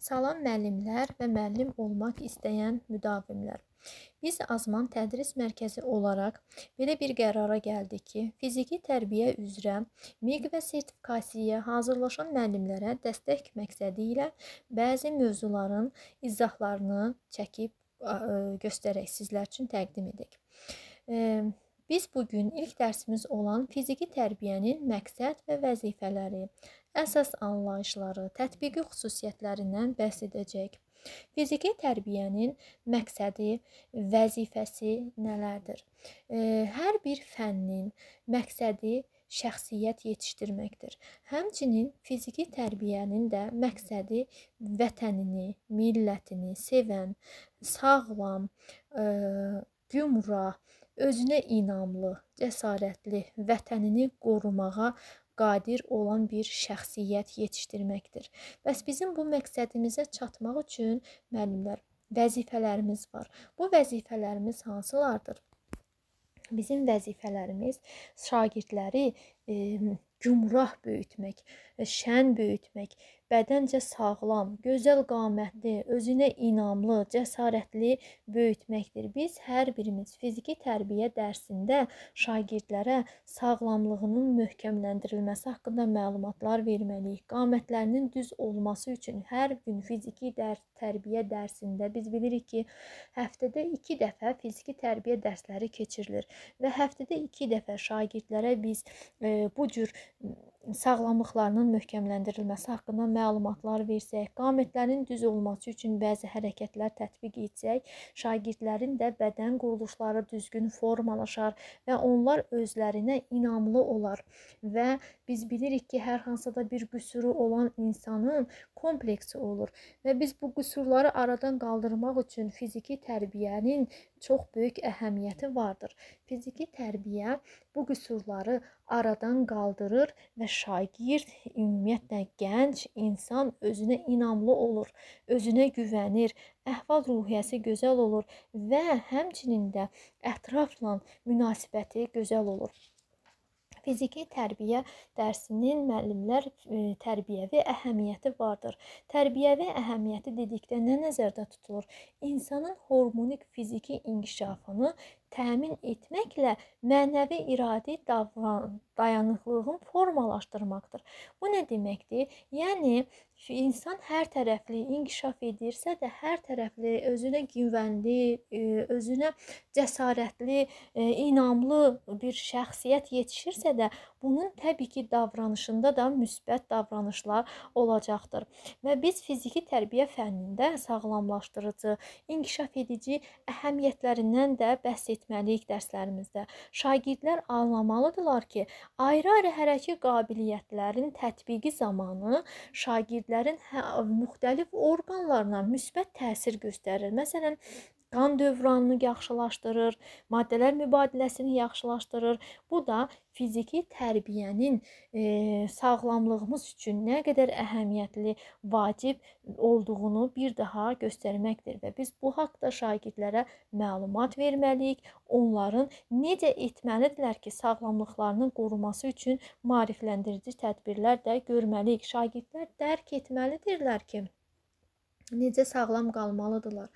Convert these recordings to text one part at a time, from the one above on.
Salam müəllimlər və müəllim olmaq istəyən müdavimlər. Biz Azman Tədris Mərkəzi olaraq belə bir qərara gəldik ki, fiziki tərbiyə üzrə MİQ və sertifikasiyaya hazırlaşan müəllimlərə dəstək məqsədi ilə bəzi mövzuların izahlarını çəkib ə, göstərək sizlər üçün təqdim edirik. Ə, Biz bu gün ilk dərsimiz olan fiziki tərbiyənin məqsəd və vəzifələri, əsas anlayışları, tətbiqi xüsusiyyətlərindən bəhs edəcəyik. Fiziki tərbiyənin məqsədi, vəzifəsi nələrdir? Hər bir fənnin məqsədi şəxsiyyət yetişdirməkdir. Həmçinin fiziki tərbiyənin də məqsədi vətənini, millətini sevən, sağlam, e, gümrah, özünə inamlı, cəsarətli, vətənini qorumağa qadir olan bir şəxsiyyət yetişdirməkdir. Bəs bizim bu məqsədimizə çatmaq üçün müəllimlər vəzifələrimiz var. Bu vəzifələrimiz hansılardır? Bizim vəzifələrimiz şagirdləri e, gümrah böyütmək, şən böyütmək, bədəncə sağlam, gözəl qamətli, özünə inamlı, cəsarətli böyütməkdir. Biz hər birimiz fiziki tərbiyə dərsində şagirdlərə sağlamlığının möhkəmləndirilməsi haqqında məlumatlar verməliyik. Qamətlərinin düz olması üçün hər gün fiziki dərs tərbiyə dərsində biz bilirik ki, həftədə 2 dəfə fiziki tərbiyə dərsləri keçirilir və həftədə 2 dəfə şagirdlərə biz e, bu cür sağlamlıqlarının möhkəmləndirilməsi haqqında məlumatlar versək, qametlərin düz olması üçün bəzi hərəkətlər tətbiq etsək, şagirdlərin də bədən quruluşları düzgün formalaşar və onlar özlərinə inamlı olar və biz bilirik ki, hər hansıda bir qüsuru olan insanın kompleksi olur və biz bu qüsurları aradan qaldırmaq üçün fiziki tərbiyənin çox böyük əhəmiyyəti vardır. Fiziki tərbiyə bu qüsurları aradan qaldırır və şagird ümumiyyətlə gənc insan özünə inamlı olur, özünə güvənir, əhval ruhiyyəsi gözəl olur və həmçinin də ətrafla münasibəti gözəl olur. Fiziki tərbiyə dərsinin müəllimlər tərbiyəvi əhəmiyyəti vardır. Tərbiyəvi əhəmiyyəti dedikdə nə nəzərdə tutulur? İnsanın hormonik fiziki inkişafını təmin etməklə mənəvi iradi davran dayanıqlığın formalaşdırmaqdır. Bu nə deməkdir? Yəni insan hər tərəfli inkişaf edirsə də, hər tərəfli, özünə güvənli, e, özünə cəsarətli, e, inamlı bir şəxsiyyət yetişirsə də, bunun təbii ki, davranışında da müsbət davranışlar olacaqdır. Və biz fiziki tərbiyə fənnində sağlamlaşdırıcı, inkişaf edici əhəmiyyətlərindən də bəhs etməliyik dərslərimizdə. Şagirdlər anlamalıdırlar ki, ayrı-ayrı hərəkət qabiliyyətlərinin tətbiqi zamanı şagirdlərin hə, müxtəlif orqanlarına müsbət təsir göstərir. Məsələn, qan dövranını yaxşılaşdırır, maddələr mübadiləsini yaxşılaşdırır. Bu da fiziki tərbiyənin e, sağlamlığımız üçün nə qədər əhəmiyyətli, vacib olduğunu bir daha göstərməkdir və biz bu haqqda şagirdlərə məlumat verməliyik. Onların necə etməlidirlər ki, sağlamlıqlarının qoruması üçün maarifləndirici tədbirlər də görməliyik. Şagirdlər dərk etməlidirlər ki, necə sağlam qalmalıdılar,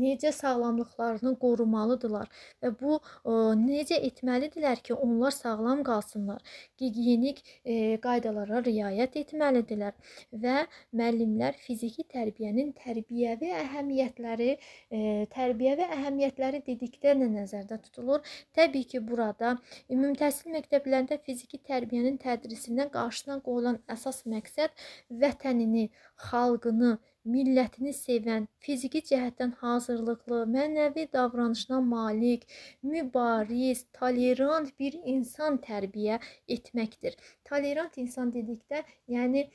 necə sağlamlıqlarını qorumalıdılar və bu ə, e, necə etməlidirlər ki, onlar sağlam qalsınlar. Gigiyenik ə, e, qaydalara riayət etməlidirlər və müəllimlər fiziki tərbiyənin tərbiyəvi əhəmiyyətləri, ə, e, tərbiyəvi əhəmiyyətləri dedikdə nə nəzərdə tutulur? Təbii ki, burada ümumi təhsil məktəblərində fiziki tərbiyənin tədrisindən qarşısına qoyulan əsas məqsəd vətənini, xalqını millətini sevən, fiziki cəhətdən hazırlıqlı, mənəvi davranışına malik, mübariz, tolerant bir insan tərbiyə etməkdir. Tolerant insan dedikdə, yəni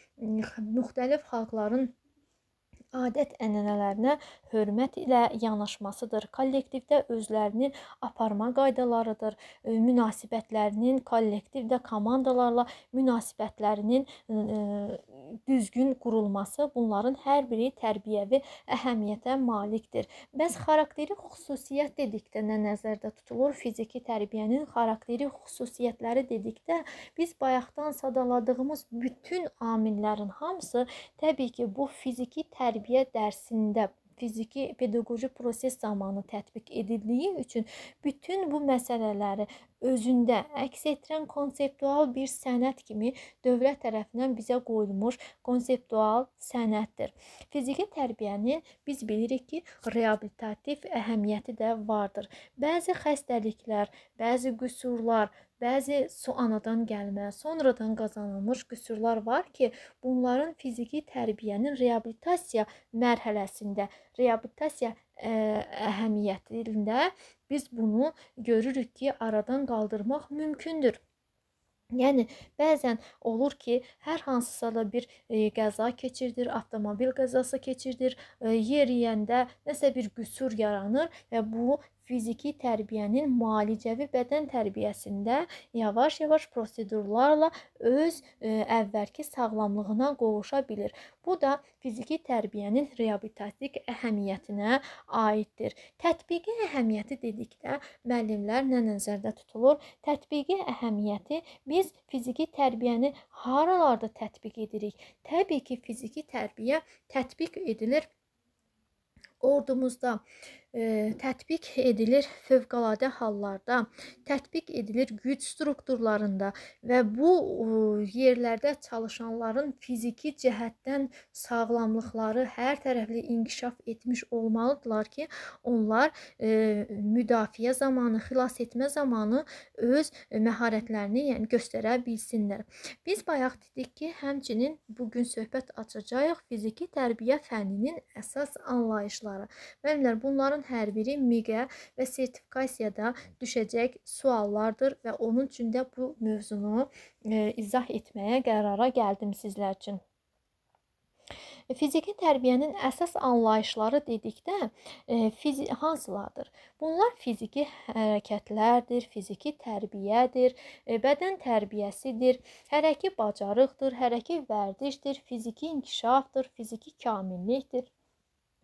müxtəlif xalqların adət-ənənələrinə hörmət ilə yanaşmasıdır. Kollektivdə özlərini aparma qaydalarıdır, münasibətlərinin kollektivdə komandalarla münasibətlərinin düzgün qurulması bunların hər biri tərbiyəvi əhəmiyyətə malikdir. Bəs xarakteri xüsusiyyət dedikdə nə nəzərdə tutulur? Fiziki tərbiyənin xarakteri xüsusiyyətləri dedikdə biz bayaqdan sadaladığımız bütün amillərin hamısı təbii ki, bu fiziki tərbiyə təbiət dərsində fiziki pedaqoji proses zamanı tətbiq edildiyi üçün bütün bu məsələləri özündə əks etdirən konseptual bir sənət kimi dövlət tərəfindən bizə qoyulmuş konseptual sənətdir. Fiziki tərbiyənin biz bilirik ki, reabilitativ əhəmiyyəti də vardır. Bəzi xəstəliklər, bəzi qüsurlar Bəzi su anadan gəlmə, sonradan qazanılmış qüsurlar var ki, bunların fiziki tərbiyənin reabilitasiya mərhələsində, reabilitasiya ə, əhəmiyyətində biz bunu görürük ki, aradan qaldırmaq mümkündür. Yəni bəzən olur ki, hər hansısa da bir e, qəza keçirdir, avtomobil qəzası keçirdir, e, yeriyəndə nəsə bir qüsur yaranır və bu fiziki tərbiyənin müalicəvi bədən tərbiyəsində yavaş-yavaş prosedurlarla öz e, əvvəlki sağlamlığına qovuşa bilir. Bu da fiziki tərbiyənin reabilitativ əhəmiyyətinə aiddir. Tətbiqi əhəmiyyəti dedikdə müəllimlər nə nəzərdə tutulur? Tətbiqi əhəmiyyəti biz fiziki tərbiyəni haralarda tətbiq edirik? Təbii ki, fiziki tərbiyə tətbiq edilir ordumuzda tətbiq edilir fövqəladə hallarda, tətbiq edilir güc strukturlarında və bu yerlərdə çalışanların fiziki cəhətdən sağlamlıqları hər tərəfli inkişaf etmiş olmalıdırlar ki, onlar müdafiə zamanı, xilas etmə zamanı öz məharətlərini, yəni göstərə bilsinlər. Biz bayaq dedik ki, həmçinin bu gün söhbət açacağıq fiziki tərbiyə fənninin əsas anlayışları. Müəllimlər, bunların hər biri MİQ-ə və sertifikasiyada düşəcək suallardır və onun üçün də bu mövzunu e, izah etməyə qərara gəldim sizlər üçün. E, fiziki tərbiyənin əsas anlayışları dedikdə e, fiz hansılardır? Bunlar fiziki hərəkətlərdir, fiziki tərbiyədir, e, bədən tərbiyəsidir, hərəki bacarıqdır, hərəki vərdişdir, fiziki inkişafdır, fiziki kamillikdir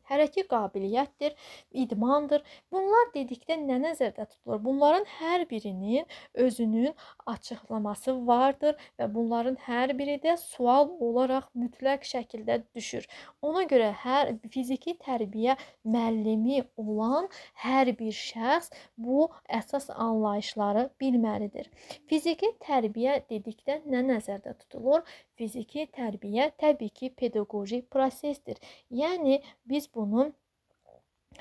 hərəkə qabiliyyətdir, idmandır. Bunlar dedikdə nə nəzərdə tutulur? Bunların hər birinin özünün açıqlaması vardır və bunların hər biri də sual olaraq mütləq şəkildə düşür. Ona görə hər fiziki tərbiyə müəllimi olan hər bir şəxs bu əsas anlayışları bilməlidir. Fiziki tərbiyə dedikdə nə nəzərdə tutulur? Fiziki tərbiyə təbii ki, pedaqoji prosesdir. Yəni biz bu bunu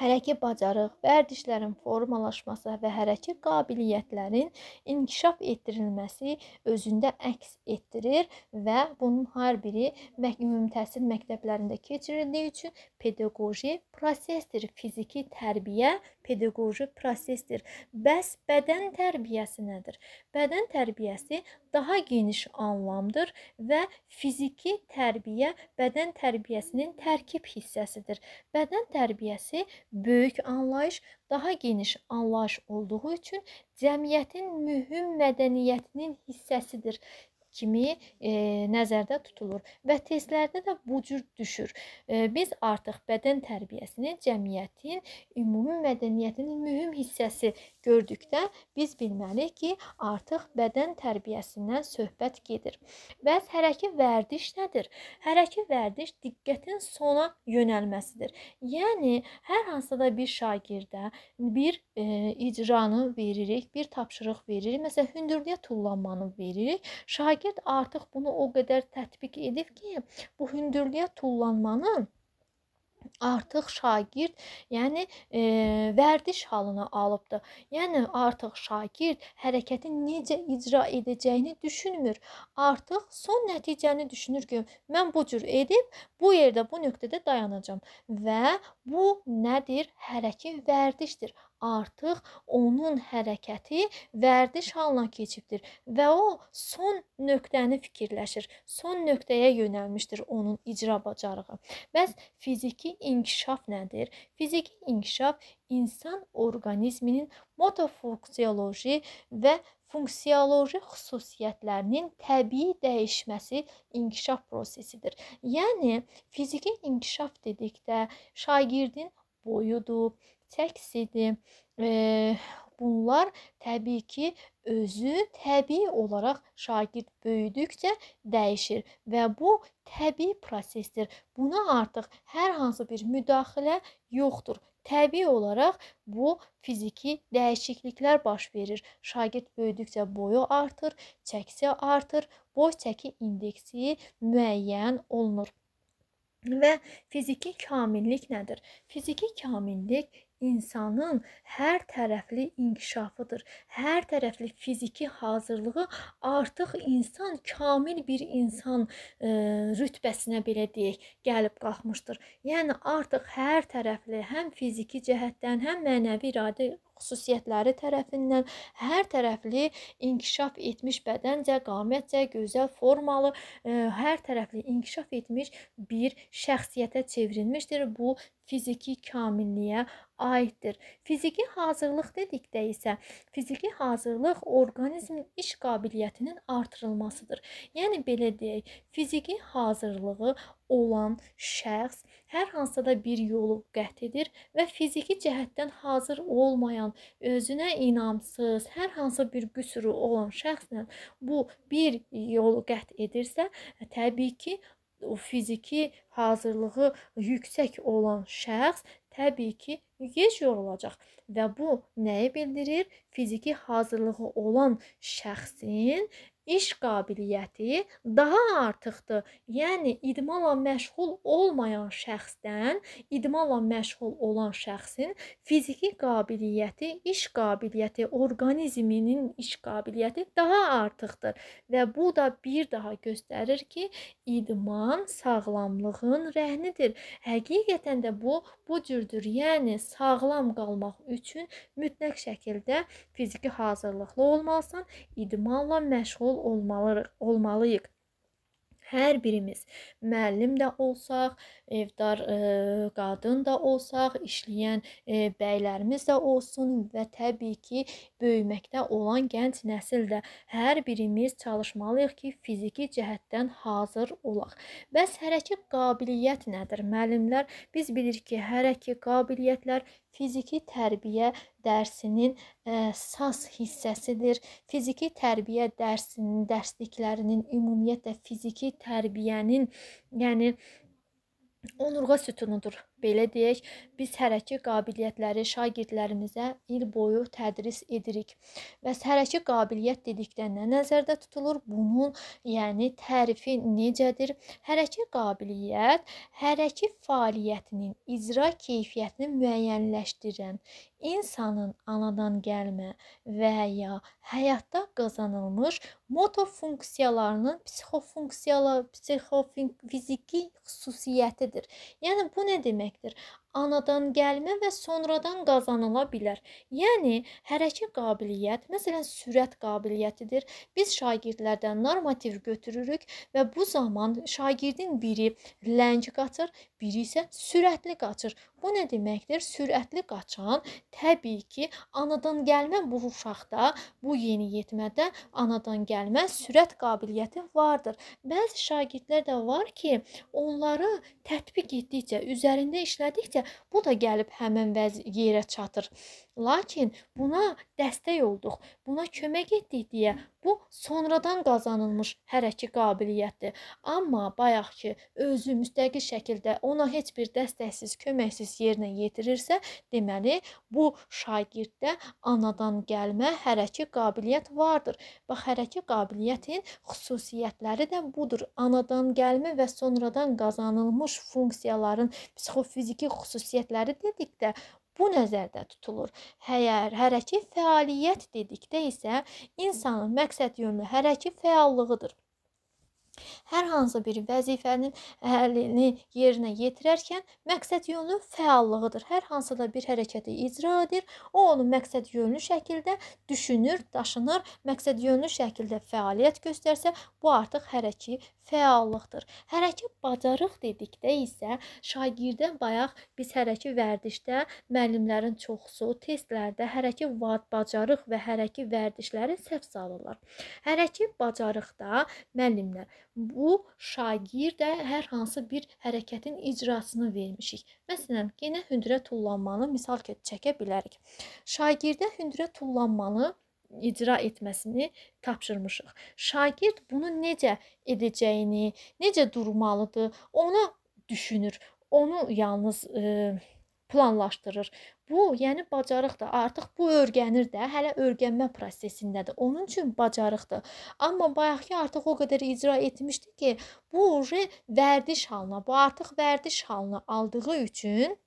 hərəkət bacarıq, vərdişlərin formalaşması və hərəkət qabiliyyətlərin inkişaf etdirilməsi özündə əks etdirir və bunun hər biri ümumi təhsil məktəblərində keçirildiyi üçün pedaqoji prosesdir, fiziki tərbiyə pedaqoji prosesdir. Bəs bədən tərbiyəsi nədir? Bədən tərbiyəsi daha geniş anlamdır və fiziki tərbiyə bədən tərbiyəsinin tərkib hissəsidir. Bədən tərbiyəsi böyük anlayış, daha geniş anlayış olduğu üçün cəmiyyətin mühüm mədəniyyətinin hissəsidir kimi e, nəzərdə tutulur və testlərdə də bu cür düşür. E, biz artıq bədən tərbiyəsini cəmiyyətin ümumi mədəniyyətinin mühüm hissəsi gördükdə biz bilməliyik ki, artıq bədən tərbiyəsindən söhbət gedir. Bəs hərəki vərdiş nədir? Hərəki vərdiş diqqətin sona yönəlməsidir. Yəni hər hansısa da bir şagirdə bir e, icranı veririk, bir tapşırıq veririk. Məsələn, hündürlüyə tullanmanı veririk. Şagird müvəffəqiyyət artıq bunu o qədər tətbiq edib ki, bu hündürlüyə tullanmanın artıq şagird, yəni e, vərdiş halına alıbdı. Yəni artıq şagird hərəkəti necə icra edəcəyini düşünmür. Artıq son nəticəni düşünür ki, mən bu cür edib bu yerdə, bu nöqtədə dayanacağam və bu nədir? Hərəki vərdişdir artıq onun hərəkəti vərdiş halına keçibdir və o son nöqtəni fikirləşir. Son nöqtəyə yönəlmişdir onun icra bacarığı. Bəs fiziki inkişaf nədir? Fiziki inkişaf insan orqanizminin motofunksiyoloji və funksiyoloji xüsusiyyətlərinin təbii dəyişməsi inkişaf prosesidir. Yəni fiziki inkişaf dedikdə şagirdin boyudur, çəkisidir. E, bunlar təbii ki, özü təbii olaraq şagird böyüdükcə dəyişir və bu təbii prosesdir. Buna artıq hər hansı bir müdaxilə yoxdur. Təbii olaraq bu fiziki dəyişikliklər baş verir. Şagird böyüdükcə boyu artır, çəkisi artır, boy çəki indeksi müəyyən olunur. Və fiziki kamillik nədir? Fiziki kamillik insanın hər tərəfli inkişafıdır. Hər tərəfli fiziki hazırlığı artıq insan kamil bir insan e, rütbəsinə belə deyək, gəlib qalxmışdır. Yəni artıq hər tərəfli həm fiziki cəhətdən, həm mənəvi iradə xüsusiyyətləri tərəfindən hər tərəfli inkişaf etmiş bədəncə, qamətcə, gözəl formalı, ə, e, hər tərəfli inkişaf etmiş bir şəxsiyyətə çevrilmişdir. Bu fiziki kamilliyə aiddir. Fiziki hazırlıq dedikdə isə fiziki hazırlıq orqanizmin iş qabiliyyətinin artırılmasıdır. Yəni belə deyək, fiziki hazırlığı olan şəxs hər hansısa da bir yolu qət edir və fiziki cəhətdən hazır olmayan, özünə inamsız, hər hansı bir qüsuru olan şəxslə bu bir yolu qət edirsə, təbii ki, o fiziki hazırlığı yüksək olan şəxs təbii ki gec yorulacaq və bu nəyi bildirir? Fiziki hazırlığı olan şəxsin iş qabiliyyəti daha artıqdır. Yəni idmanla məşğul olmayan şəxsdən idmanla məşğul olan şəxsin fiziki qabiliyyəti, iş qabiliyyəti, orqanizminin iş qabiliyyəti daha artıqdır və bu da bir daha göstərir ki, idman sağlamlığın rəhnidir. Həqiqətən də bu bu cürdür. Yəni sağlam qalmaq üçün mütləq şəkildə fiziki hazırlıqlı olmalısan, idmanla məşğul olmalı olmalıyıq hər birimiz müəllim də olsaq, evdar ə, qadın da olsaq, işləyən ə, bəylərimiz də olsun və təbii ki, böyüməkdə olan gənc nəsil də hər birimiz çalışmalıyıq ki, fiziki cəhətdən hazır olaq. Bəs hərəkət qabiliyyət nədir? Müəllimlər biz bilirik ki, hərəkət qabiliyyətlər Fiziki tərbiyə dərsinin ə, e, sas hissəsidir. Fiziki tərbiyə dərsinin dərsliklərinin ümumiyyətlə fiziki tərbiyənin, yəni onurğa sütunudur. Belə deyək, biz hərəki qabiliyyətləri şagirdlərimizə il boyu tədris edirik. Bəs hərəki qabiliyyət dedikdə nə nəzərdə tutulur? Bunun, yəni tərifi necədir? Hərəki qabiliyyət hərəki fəaliyyətinin icra keyfiyyətini müəyyənləşdirən insanın anadan gəlmə və ya həyatda qazanılmış motofunksiyalarının psixofunksiyalar, psixofiziki xüsusiyyətidir. Yəni bu nə demək deməkdir. Anadan gəlmə və sonradan qazanıla bilər. Yəni hərəkə qabiliyyət, məsələn, sürət qabiliyyətidir. Biz şagirdlərdən normativ götürürük və bu zaman şagirdin biri ləng qaçır, biri isə sürətli qaçır. Bu nə deməkdir? Sürətli qaçan təbii ki, anadan gəlmə bu uşaqda, bu yeniyetmədə anadan gəlmə sürət qabiliyyəti vardır. Bəzi şagirdlər də var ki, onları tətbiq etdikcə, üzərində bunu işlədikcə bu da gəlib həmin yerə çatır. Lakin buna dəstək olduq, buna kömək etdik deyə Bu sonradan qazanılmış hərəki qabiliyyətdir. Amma bayaq ki, özü müstəqil şəkildə ona heç bir dəstəksiz, köməksiz yerinə yetirirsə, deməli bu şagirddə anadan gəlmə hərəki qabiliyyət vardır. Bax hərəki qabiliyyətin xüsusiyyətləri də budur. Anadan gəlmə və sonradan qazanılmış funksiyaların psixofiziki xüsusiyyətləri dedikdə bu nəzərdə tutulur. Həyər, hərəki fəaliyyət dedikdə isə insanın məqsədyönlü hərəki fəallığıdır. Hər hansı bir vəzifənin həllini yerinə yetirərkən məqsəd yönlü fəallığıdır. Hər hansı da bir hərəkəti icra edir, o onu məqsəd yönlü şəkildə düşünür, daşınır. Məqsəd yönlü şəkildə fəaliyyət göstərsə, bu artıq hərəki fəallıqdır. Hərəki bacarıq dedikdə isə şagirdən bayaq biz hərəki vərdişdə müəllimlərin çoxusu testlərdə hərəki bacarıq və hərəki vərdişləri səhv salırlar. Hərəki bacarıqda müəllimlər bu şagirdə hər hansı bir hərəkətin icrasını vermişik. Məsələn, yenə hündürə tullanmanı misal çəkə bilərik. Şagirdə hündürə tullanmanı icra etməsini tapşırmışıq. Şagird bunu necə edəcəyini, necə durmalıdır, onu düşünür. Onu yalnız e, planlaşdırır. Bu, yəni bacarıqdır. Artıq bu öyrənir də, hələ öyrənmə prosesindədir. Onun üçün bacarıqdır. Amma bayaqki artıq o qədər icra etmişdi ki, bu uje vərdiş halına, bu artıq vərdiş halına aldığı üçün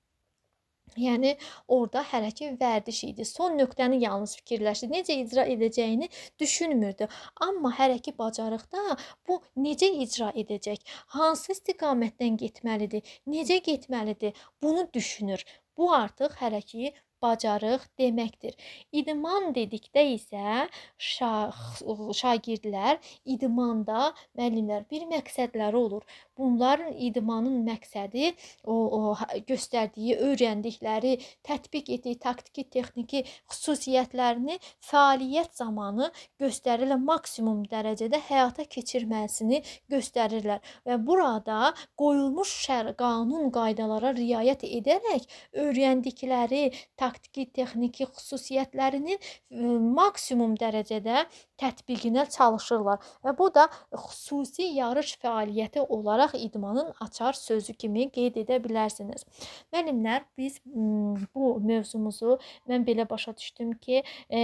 Yəni orada hələ ki vərdiş idi. Son nöqtəni yalnız fikirləşdi. Necə icra edəcəyini düşünmürdü. Amma hələ ki bacarıqda bu necə icra edəcək? Hansı istiqamətdən getməlidir? Necə getməlidir? Bunu düşünür. Bu artıq hələ ki bacarıq deməkdir. İdman dedikdə isə şax, şagirdlər idmanda müəllimlər bir məqsədləri olur. Bunların idmanın məqsədi o, o hə, göstərdiyi, öyrəndikləri, tətbiq etdiyi taktiki, texniki xüsusiyyətlərini fəaliyyət zamanı göstərilən maksimum dərəcədə həyata keçirməsini göstərirlər və burada qoyulmuş şər qanun qaydalara riayət edərək öyrəndikləri taktiki praktiki, texniki xüsusiyyətlərinin e, maksimum dərəcədə tətbiqinə çalışırlar və bu da xüsusi yarış fəaliyyəti olaraq idmanın açar sözü kimi qeyd edə bilərsiniz. Müəllimlər, biz bu mövzumuzu mən belə başa düşdüm ki, e,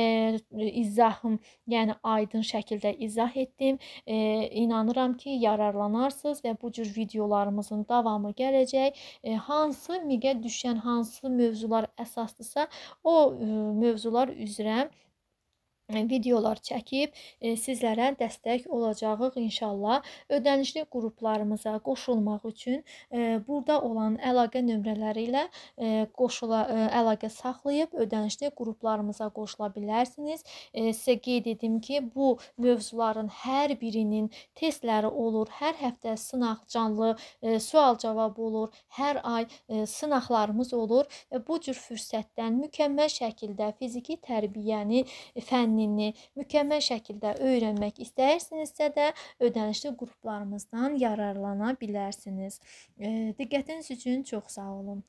izahım, yəni aydın şəkildə izah etdim. E, inanıram ki, yararlanarsınız və bu cür videolarımızın davamı gələcək. E, hansı miqə düşən hansı mövzular əsaslısı lazımdırsa, o mövzular üzrə E, videolar çəkib e, sizlərə dəstək olacağıq inşallah. Ödənişli qruplarımıza qoşulmaq üçün e, burada olan əlaqə nömrələri ilə e, qoşula e, əlaqə saxlayıb ödənişli qruplarımıza qoşula bilərsiniz. E, sizə qeyd etdim ki, bu mövzuların hər birinin testləri olur. Hər həftə sınaq canlı e, sual-cavab olur. Hər ay e, sınaqlarımız olur. E, bu cür fürsətdən mükəmməl şəkildə fiziki tərbiyəni e, fənni dinini mükəmməl şəkildə öyrənmək istəyirsinizsə də ödənişli qruplarımızdan yararlana bilərsiniz. Diqqətiniz üçün çox sağ olun.